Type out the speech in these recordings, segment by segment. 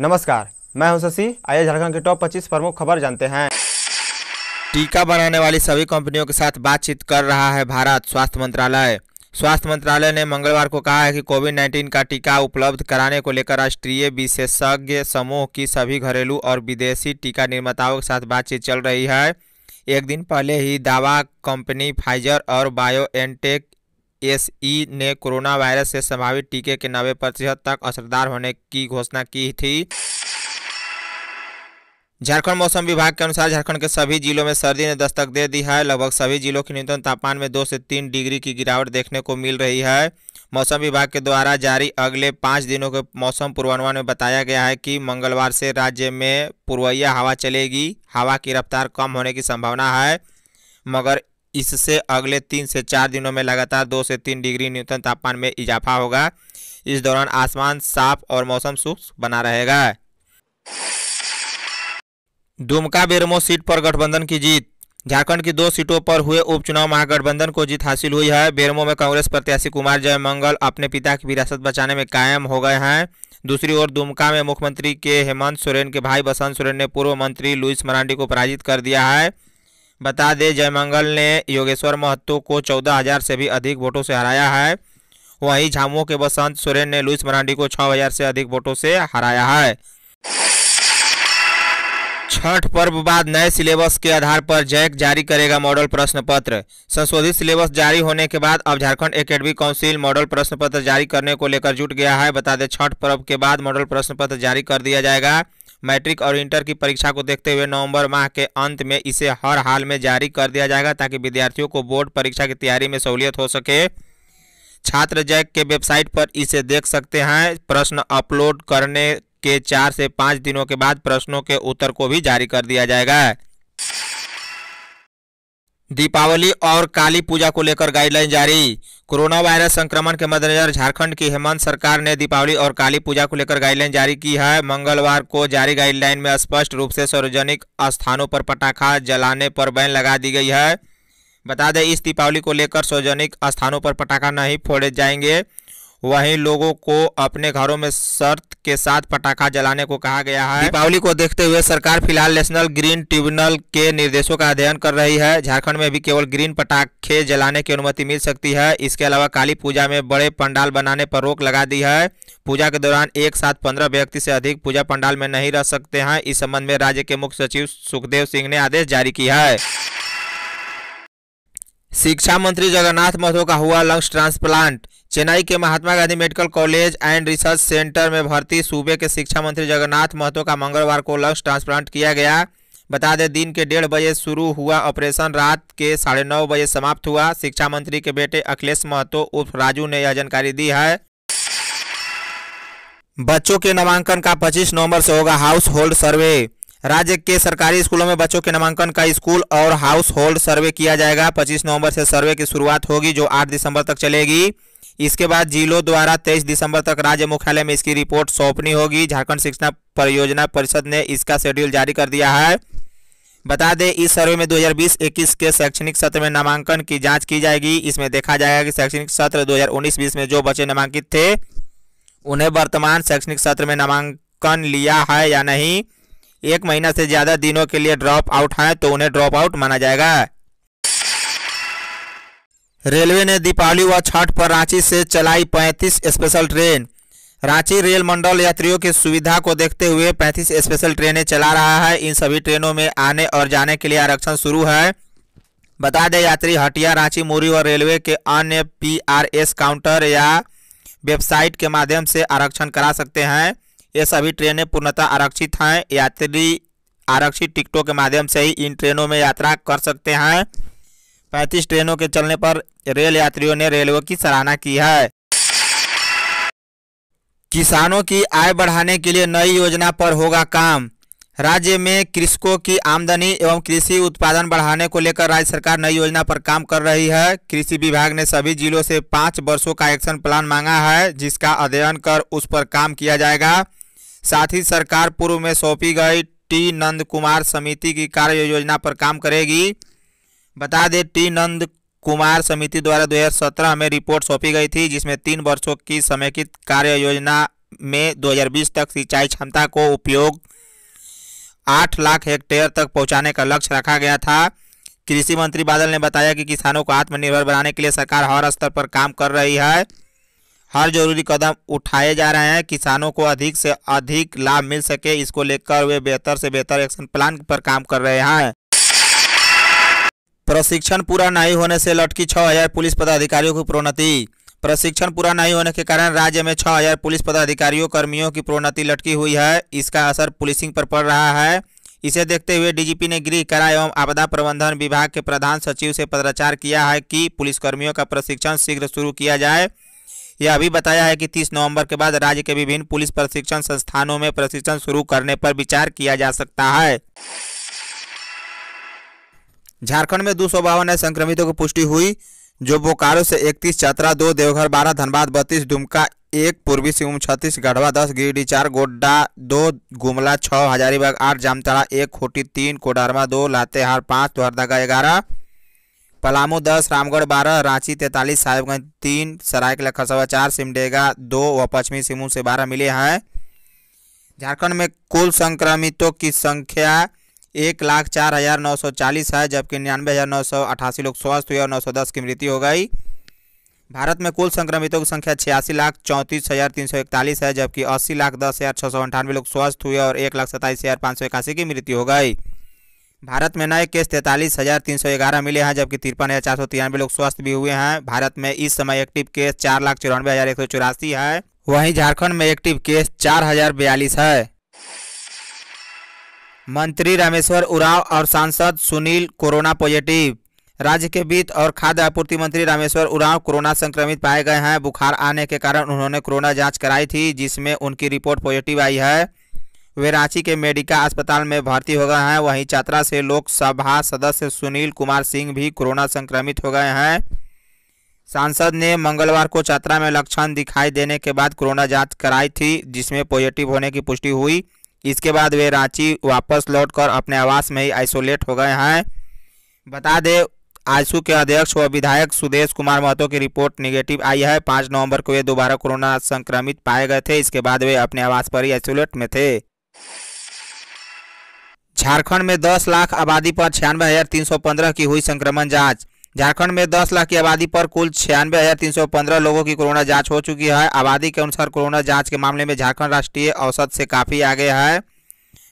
नमस्कार मैं हूं शशि आइए झारखंड के टॉप 25 प्रमुख खबर जानते हैं टीका बनाने वाली सभी कंपनियों के साथ बातचीत कर रहा है भारत स्वास्थ्य मंत्रालय स्वास्थ्य मंत्रालय ने मंगलवार को कहा है कि कोविड 19 का टीका उपलब्ध कराने को लेकर राष्ट्रीय विशेषज्ञ समूह की सभी घरेलू और विदेशी टीका निर्माताओं के साथ बातचीत चल रही है एक दिन पहले ही दावा कंपनी फाइजर और बायो एनटेक एस ई ने कोरोना वायरस से संभावित टीके के नब्बे प्रतिशत तक असरदार होने की घोषणा की थी झारखंड मौसम विभाग के अनुसार झारखंड के सभी जिलों में सर्दी ने दस्तक दे दी है लगभग सभी जिलों के न्यूनतम तापमान में दो से तीन डिग्री की गिरावट देखने को मिल रही है मौसम विभाग के द्वारा जारी अगले पाँच दिनों के मौसम पूर्वानुमान में बताया गया है कि मंगलवार से राज्य में पूर्वैया हवा चलेगी हवा की रफ्तार कम होने की संभावना है मगर इससे अगले तीन से चार दिनों में लगातार दो से तीन डिग्री न्यूनतम तापमान में इजाफा होगा इस दौरान आसमान साफ और मौसम शुष्क बना रहेगा दुमका बेरमो सीट पर गठबंधन की जीत झारखंड की दो सीटों पर हुए उपचुनाव महागठबंधन को जीत हासिल हुई है बेरमो में कांग्रेस प्रत्याशी कुमार जयमंगल अपने पिता की विरासत बचाने में कायम हो गए हैं दूसरी ओर दुमका में मुख्यमंत्री के हेमंत सोरेन के भाई बसंत सोरेन ने पूर्व मंत्री लुइस मरांडी को पराजित कर दिया है बता दें जयमंगल ने योगेश्वर महतो को चौदह हजार से भी अधिक वोटों से हराया है वहीं झामुओं के बसंत सोरेन ने लुइस मरांडी को छः हजार से अधिक वोटों से हराया है छठ पर्व बाद नए सिलेबस के आधार पर जैक जारी करेगा मॉडल प्रश्न पत्र संशोधित सिलेबस जारी होने के बाद अब झारखंड एकेडमी काउंसिल मॉडल प्रश्न पत्र जारी करने को लेकर जुट गया है बता दें छठ पर्व के बाद मॉडल प्रश्न पत्र जारी कर दिया जाएगा मैट्रिक और इंटर की परीक्षा को देखते हुए नवंबर माह के अंत में इसे हर हाल में जारी कर दिया जाएगा ताकि विद्यार्थियों को बोर्ड परीक्षा की तैयारी में सहूलियत हो सके छात्र जैक के वेबसाइट पर इसे देख सकते हैं प्रश्न अपलोड करने के चार से पाँच दिनों के बाद प्रश्नों के उत्तर को भी जारी कर दिया जाएगा दीपावली और काली पूजा को लेकर गाइडलाइन जारी कोरोना वायरस संक्रमण के मद्देनजर झारखंड की हेमंत सरकार ने दीपावली और काली पूजा को लेकर गाइडलाइन जारी की है मंगलवार को जारी गाइडलाइन में स्पष्ट रूप से सार्वजनिक स्थानों पर पटाखा जलाने पर बैन लगा दी गई है बता दें इस दीपावली को लेकर सार्वजनिक स्थानों पर पटाखा नहीं फोड़े जाएंगे वहीं लोगों को अपने घरों में शर्त के साथ पटाखा जलाने को कहा गया है दीपावली को देखते हुए सरकार फिलहाल नेशनल ग्रीन ट्रिब्यूनल के निर्देशों का अध्ययन कर रही है झारखंड में भी केवल ग्रीन पटाखे जलाने की अनुमति मिल सकती है इसके अलावा काली पूजा में बड़े पंडाल बनाने पर रोक लगा दी है पूजा के दौरान एक साथ पंद्रह व्यक्ति से अधिक पूजा पंडाल में नहीं रह सकते हैं इस संबंध में राज्य के मुख्य सचिव सुखदेव सिंह ने आदेश जारी किया है शिक्षा मंत्री जगन्नाथ महतो का हुआ लंग्स ट्रांसप्लांट चेन्नई के Mahatma Gandhi medical college and research centre में भर्ती सूबे के शिक्षा मंत्री जगन्नाथ महतो का मंगलवार को लंग्स ट्रांसप्लांट किया गया बता दें दिन के डेढ़ बजे शुरू हुआ ऑपरेशन रात के साढ़े नौ बजे समाप्त हुआ शिक्षा मंत्री के बेटे अखिलेश महतो उर्फ राजू ने यह जानकारी दी है बच्चों के नामांकन का 25 नवंबर से होगा हाउस होल्ड सर्वे राज्य के सरकारी स्कूलों में बच्चों के नामांकन का स्कूल और हाउस होल्ड सर्वे किया जाएगा 25 नवंबर से सर्वे की शुरुआत होगी जो 8 दिसंबर तक चलेगी इसके बाद जिलों द्वारा 23 दिसंबर तक राज्य मुख्यालय में इसकी रिपोर्ट सौंपनी होगी झारखंड शिक्षा परियोजना परिषद ने इसका शेड्यूल जारी कर दिया है बता दें इस सर्वे में दो हजार के शैक्षणिक सत्र में नामांकन की जाँच की जाएगी इसमें देखा जाएगा कि शैक्षणिक सत्र दो हजार में जो बच्चे नामांकित थे उन्हें वर्तमान शैक्षणिक सत्र में नामांकन लिया है या नहीं एक महीना से ज़्यादा दिनों के लिए ड्रॉप आउट हैं तो उन्हें ड्रॉप आउट माना जाएगा रेलवे ने दीपावली व छठ पर रांची से चलाई 35 स्पेशल ट्रेन रांची रेल मंडल यात्रियों की सुविधा को देखते हुए 35 स्पेशल ट्रेनें चला रहा है इन सभी ट्रेनों में आने और जाने के लिए आरक्षण शुरू है बता दें यात्री हटिया रांची मोरी और रेलवे के अन्य पी काउंटर या वेबसाइट के माध्यम से आरक्षण करा सकते हैं ये सभी ट्रेनें पूर्णतः आरक्षित हैं यात्री आरक्षित टिकटों के माध्यम से ही इन ट्रेनों में यात्रा कर सकते हैं पैंतीस ट्रेनों के चलने पर रेल यात्रियों ने रेलवे की सराहना की है किसानों की आय बढ़ाने के लिए नई योजना पर होगा काम राज्य में कृषकों की आमदनी एवं कृषि उत्पादन बढ़ाने को लेकर राज्य सरकार नई योजना पर काम कर रही है कृषि विभाग ने सभी जिलों से पाँच वर्षों का एक्शन प्लान मांगा है जिसका अध्ययन कर उस पर काम किया जाएगा साथ ही सरकार पूर्व में सौंपी गई टी नंद कुमार समिति की कार्य योजना पर काम करेगी बता दें टी नंद कुमार समिति द्वारा 2017 में रिपोर्ट सौंपी गई थी जिसमें तीन वर्षों की समेकित कार्य योजना में 2020 तक सिंचाई क्षमता को उपयोग आठ लाख हेक्टेयर तक पहुंचाने का लक्ष्य रखा गया था कृषि मंत्री बादल ने बताया कि किसानों को आत्मनिर्भर बनाने के लिए सरकार हर स्तर पर काम कर रही है हर जरूरी कदम उठाए जा रहे हैं किसानों को अधिक से अधिक लाभ मिल सके इसको लेकर वे बेहतर से बेहतर एक्शन प्लान पर काम कर रहे हैं प्रशिक्षण पूरा नहीं होने से लटकी छः हजार पुलिस पदाधिकारियों की प्रोन्नति प्रशिक्षण पूरा नहीं होने के कारण राज्य में छह हजार पुलिस पदाधिकारियों कर्मियों की प्रोन्नति लटकी हुई है इसका असर पुलिसिंग पर पड़ रहा है इसे देखते हुए डीजीपी ने गृह कारा एवं आपदा प्रबंधन विभाग के प्रधान सचिव से पत्राचार किया है कि पुलिसकर्मियों का प्रशिक्षण शीघ्र शुरू किया जाए यह भी बताया है कि 30 नवंबर के बाद राज्य के विभिन्न पुलिस प्रशिक्षण संस्थानों में प्रशिक्षण शुरू करने पर विचार किया जा सकता है झारखंड में दो सौ बावन नए संक्रमितों की पुष्टि हुई जो बोकारो से इकतीस चतरा दो देवघर बारह धनबाद बत्तीस दुमका एक पूर्वी सिंहभूम छत्तीस गढ़वा दस गिरिडीह चार गोड्डा दो गुमला छः हजारीबाग आठ जामताड़ा एक खोटी तीन कोडारमा दो लातेहार पाँच द्वारदगा ग्यारह पलामू दस रामगढ़ बारह रांची तैंतालीस साहेबगंज तीन सरायकला खसवा चार सिमडेगा दो व पश्चिमी सिंहभूम से बारह मिले हैं झारखंड में कुल संक्रमितों की संख्या एक लाख चार हज़ार नौ सौ चालीस है जबकि निन्यानवे हज़ार नौ सौ अठासी लोग स्वस्थ हुए और नौ सौ दस की मृत्यु हो गई भारत में कुल संक्रमितों की संख्या छियासी लाख चौंतीस हज़ार तीन सौ इकतालीस है जबकि अस्सी लाख दस हज़ार छः सौ अंठानवे लोग स्वस्थ हुए और एक लाख सत्ताईस हज़ार पाँच सौ इक्यासी की मृत्यु हो गई भारत में नए केस तैंतालीस हज़ार तीन सौ ग्यारह मिले हैं जबकि तिरपन हज़ार चार सौ तिरानवे लोग स्वस्थ भी हुए हैं भारत में इस समय एक्टिव केस चार लाख चौरानवे हज़ार एक सौ चौरासी है वहीं झारखंड में एक्टिव केस चार हज़ार बयालीस है मंत्री रामेश्वर उराव और सांसद सुनील कोरोना पॉजिटिव राज्य के वित्त और खाद्य आपूर्ति मंत्री रामेश्वर उराव कोरोना संक्रमित पाए गए हैं बुखार आने के कारण उन्होंने कोरोना जांच कराई थी जिसमें उनकी रिपोर्ट पॉजिटिव आई है वे रांची के मेडिका अस्पताल में भर्ती हो गए हैं वहीं चतरा से लोकसभा सदस्य सुनील कुमार सिंह भी कोरोना संक्रमित हो गए हैं सांसद ने मंगलवार को चतरा में लक्षण दिखाई देने के बाद कोरोना जांच कराई थी जिसमें पॉजिटिव होने की पुष्टि हुई इसके बाद वे रांची वापस लौटकर अपने आवास में ही आइसोलेट हो गए हैं बता दें आजसू के अध्यक्ष व विधायक सुदेश कुमार महतो की रिपोर्ट निगेटिव आई है पाँच नवम्बर को वे दोबारा कोरोना संक्रमित पाए गए थे इसके बाद वे अपने आवास पर ही आइसोलेट में थे झारखंड में 10 लाख आबादी पर छियानवे हजार तीन सौ पंद्रह की हुई संक्रमण जांच झारखंड में 10 लाख की आबादी पर कुल छियानवे लोगों की कोरोना जांच हो चुकी है आबादी के अनुसार कोरोना जांच के मामले में झारखंड राष्ट्रीय औसत से काफ़ी आगे है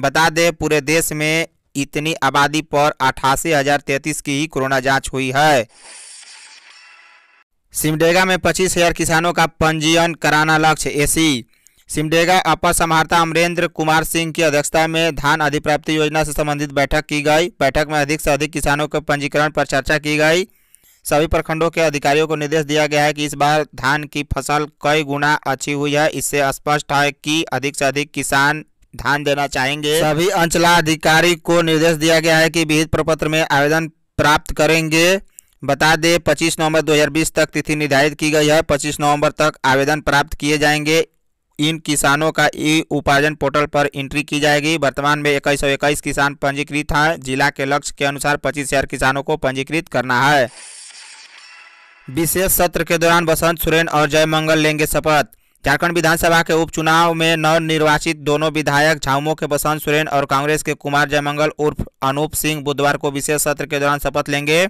बता दें पूरे देश में इतनी आबादी पर अठासी हजार की ही कोरोना जांच हुई है सिमडेगा में पच्चीस हजार किसानों का पंजीयन कराना लक्ष्य एसी सिमडेगा अपर समाहर्ता अमरेंद्र कुमार सिंह की अध्यक्षता में धान अधिप्राप्ति योजना से संबंधित बैठक की गई बैठक में अधिक से अधिक किसानों के पंजीकरण पर चर्चा की गई सभी प्रखंडों के अधिकारियों को निर्देश दिया गया है कि इस बार धान की फसल कई गुना अच्छी हुई है इससे स्पष्ट है कि अधिक से अधिक किसान धान देना चाहेंगे सभी अंचलाधिकारी को निर्देश दिया गया है कि विहित प्रपत्र में आवेदन प्राप्त करेंगे बता दें 25 नवंबर 2020 तक तिथि निर्धारित की गई है 25 नवंबर तक आवेदन प्राप्त किए जाएंगे इन किसानों का ई उपार्जन पोर्टल पर एंट्री की जाएगी वर्तमान में इक्कीस सौ इक्कीस किसान पंजीकृत हैं जिला के लक्ष्य के अनुसार पच्चीस हजार किसानों को पंजीकृत करना है विशेष सत्र के दौरान बसंत सुरेन और जय मंगल लेंगे शपथ झारखंड विधानसभा के उपचुनाव में नवनिर्वाचित दोनों विधायक झामुमो के बसंत सुरेन और कांग्रेस के कुमार जयमंगल उर्फ अनूप सिंह बुधवार को विशेष सत्र के दौरान शपथ लेंगे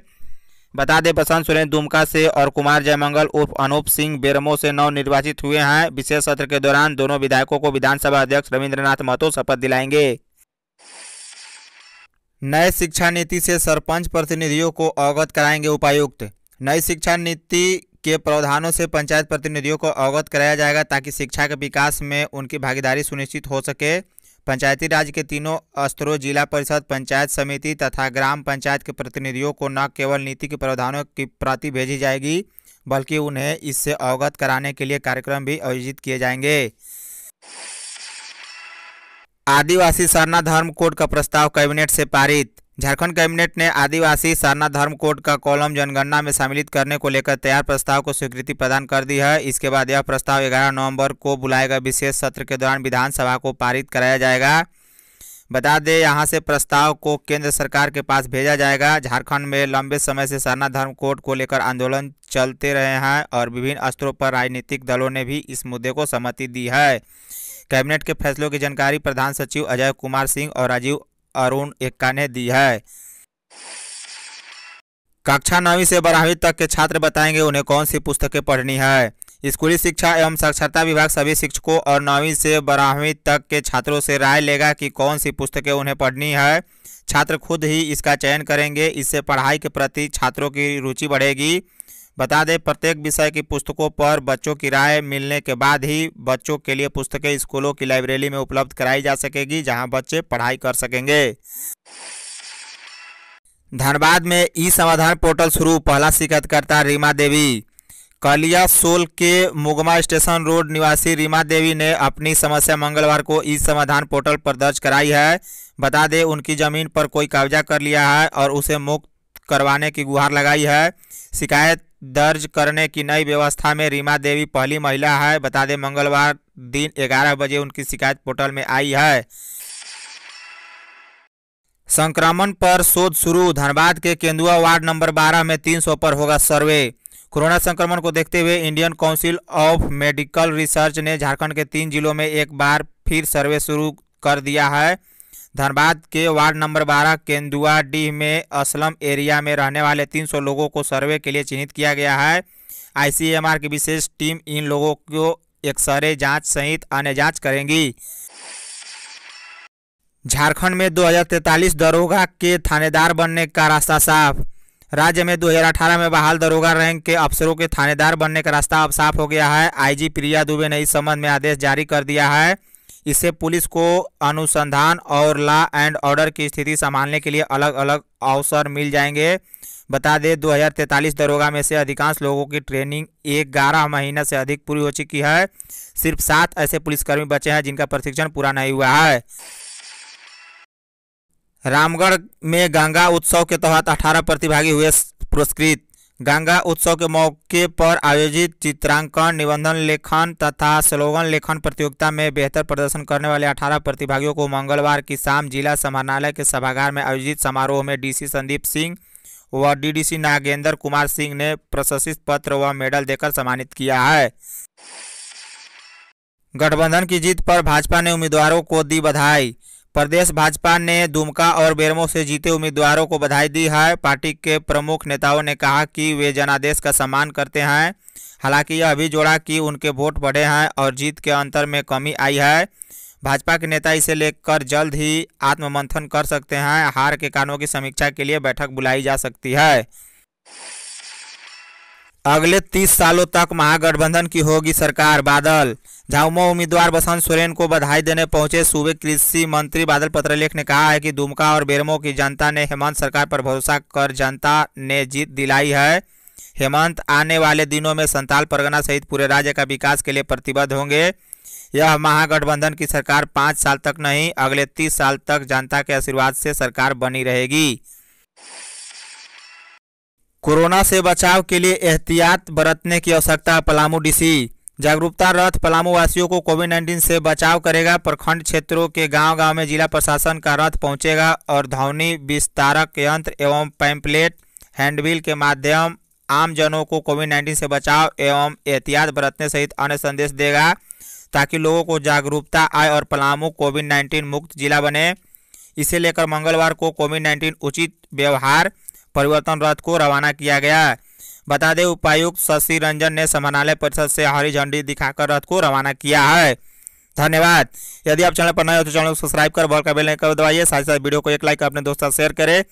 बता दें बसंत सोरेन दुमका से और कुमार जयमंगल उर्फ अनूप सिंह बेरमो से नव निर्वाचित हुए हैं विशेष सत्र के दौरान दोनों विधायकों को विधानसभा अध्यक्ष रविन्द्रनाथ महतो शपथ दिलाएंगे नए शिक्षा नीति से सरपंच प्रतिनिधियों को अवगत कराएंगे उपायुक्त नई शिक्षा नीति के प्रावधानों से पंचायत प्रतिनिधियों को अवगत कराया जाएगा ताकि शिक्षा के विकास में उनकी भागीदारी सुनिश्चित हो सके पंचायती राज के तीनों स्तरों जिला परिषद पंचायत समिति तथा ग्राम पंचायत के प्रतिनिधियों को न केवल नीति के प्रावधानों की प्रति भेजी जाएगी बल्कि उन्हें इससे अवगत कराने के लिए कार्यक्रम भी आयोजित किए जाएंगे आदिवासी सरना धर्म कोड का प्रस्ताव कैबिनेट से पारित झारखंड कैबिनेट ने आदिवासी सरना धर्म कोड का कॉलम जनगणना में सम्मिलित करने को लेकर तैयार प्रस्ताव को स्वीकृति प्रदान कर दी है इसके बाद यह प्रस्ताव 11 नवंबर को बुलाए गए विशेष सत्र के दौरान विधानसभा को पारित कराया जाएगा बता दें यहां से प्रस्ताव को केंद्र सरकार के पास भेजा जाएगा झारखंड में लंबे समय से सरना धर्म कोड को लेकर आंदोलन चलते रहे हैं और विभिन्न स्तरों पर राजनीतिक दलों ने भी इस मुद्दे को सहमति दी है कैबिनेट के फैसलों की जानकारी प्रधान सचिव अजय कुमार सिंह और राजीव अरुण एक्का ने दी है कक्षा नौवीं से बारहवीं तक के छात्र बताएंगे उन्हें कौन सी पुस्तकें पढ़नी है स्कूली शिक्षा एवं साक्षरता विभाग सभी शिक्षकों और नौवीं से बारहवीं तक के छात्रों से राय लेगा कि कौन सी पुस्तकें उन्हें पढ़नी है छात्र खुद ही इसका चयन करेंगे इससे पढ़ाई के प्रति छात्रों की रुचि बढ़ेगी बता दें प्रत्येक विषय की पुस्तकों पर बच्चों की राय मिलने के बाद ही बच्चों के लिए पुस्तकें स्कूलों की लाइब्रेरी में उपलब्ध कराई जा सकेगी जहां बच्चे पढ़ाई कर सकेंगे धनबाद में ई समाधान पोर्टल शुरू पहला शिकायतकर्ता रीमा देवी कलिया सोल के मुगमा स्टेशन रोड निवासी रीमा देवी ने अपनी समस्या मंगलवार को ई समाधान पोर्टल पर दर्ज कराई है बता दें उनकी जमीन पर कोई कब्जा कर लिया है और उसे मुक्त करवाने की गुहार लगाई है शिकायत दर्ज करने की नई व्यवस्था में रीमा देवी पहली महिला है बता दें मंगलवार दिन 11 बजे उनकी शिकायत पोर्टल में आई है संक्रमण पर शोध शुरू धनबाद के केंदुआ वार्ड नंबर 12 में 300 पर होगा सर्वे कोरोना संक्रमण को देखते हुए Indian council of medical research ने झारखंड के तीन जिलों में एक बार फिर सर्वे शुरू कर दिया है धनबाद के वार्ड नंबर 12 केंदुआ डीह में असलम एरिया में रहने वाले 300 लोगों को सर्वे के लिए चिन्हित किया गया है आईसीएमआर की विशेष टीम इन लोगों को एक्सरे जांच सहित अन्य जांच करेंगी झारखंड में दो दरोगा के थानेदार बनने का रास्ता साफ राज्य में 2018 में बहाल दरोगा रैंक के अफसरों के थानेदार बनने का रास्ता अब साफ हो गया है आईजी प्रिया दुबे ने इस संबंध में आदेश जारी कर दिया है इससे पुलिस को अनुसंधान और लॉ एंड ऑर्डर की स्थिति संभालने के लिए अलग अलग अवसर मिल जाएंगे बता दें 2043 दरोगा में से अधिकांश लोगों की ट्रेनिंग एक ग्यारह महीने से अधिक पूरी हो चुकी है सिर्फ सात ऐसे पुलिसकर्मी बचे हैं जिनका प्रशिक्षण पूरा नहीं हुआ है रामगढ़ में गंगा उत्सव के तहत तो अठारह प्रतिभागी हुए पुरस्कृत गंगा उत्सव के मौके पर आयोजित चित्रांकन निबंधन लेखन तथा स्लोगन लेखन प्रतियोगिता में बेहतर प्रदर्शन करने वाले 18 प्रतिभागियों को मंगलवार की शाम जिला समाहरणालय के सभागार में आयोजित समारोह में डीसी संदीप सिंह व डीडीसी नागेंद्र कुमार सिंह ने प्रशस्ति पत्र व मेडल देकर सम्मानित किया है गठबंधन की जीत पर भाजपा ने उम्मीदवारों को दी बधाई प्रदेश भाजपा ने दुमका और बेरमो से जीते उम्मीदवारों को बधाई दी है पार्टी के प्रमुख नेताओं ने कहा कि वे जनादेश का सम्मान करते हैं हालांकि यह भी जोड़ा कि उनके वोट बढ़े हैं और जीत के अंतर में कमी आई है भाजपा के नेता इसे लेकर जल्द ही आत्ममंथन कर सकते हैं हार के कारणों की समीक्षा के लिए बैठक बुलाई जा सकती है अगले तीस सालों तक महागठबंधन की होगी सरकार बादल झाउमो उम्मीदवार बसंत सोरेन को बधाई देने पहुंचे सूबे कृषि मंत्री बादल पत्रलेख ने कहा है कि दुमका और बेरमो की जनता ने हेमंत सरकार पर भरोसा कर जनता ने जीत दिलाई है हेमंत आने वाले दिनों में संताल परगना सहित पूरे राज्य का विकास के लिए प्रतिबद्ध होंगे यह महागठबंधन की सरकार पाँच साल तक नहीं अगले तीस साल तक जनता के आशीर्वाद से सरकार बनी रहेगी कोरोना से बचाव के लिए एहतियात बरतने की आवश्यकता पलामू डीसी जागरूकता रथ पलामू वासियों को कोविड नाइन्टीन से बचाव करेगा प्रखंड क्षेत्रों के गांव गांव में जिला प्रशासन का रथ पहुंचेगा और धौनी विस्तारक यंत्र एवं पैम्पलेट हैंडबिल के माध्यम आमजनों को कोविड नाइन्टीन से बचाव एवं एहतियात बरतने सहित अन्य संदेश देगा ताकि लोगों को जागरूकता आए और पलामू कोविड नाइन्टीन मुक्त जिला बने इसे लेकर मंगलवार को कोविड नाइन्टीन उचित व्यवहार परिवर्तन रथ को रवाना किया गया बता दें उपायुक्त शशि रंजन ने समानालय परिषद से हरी झंडी दिखाकर रथ को रवाना किया है धन्यवाद यदि आप चैनल पर नए हो तो चैनल को सब्सक्राइब कर बॉल का बेल कर दबाइए साथ ही साथ वीडियो को एक लाइक अपने दोस्तों शेयर करें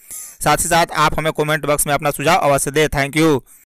साथ ही साथ आप हमें कमेंट बॉक्स में अपना सुझाव अवश्य दें थैंक यू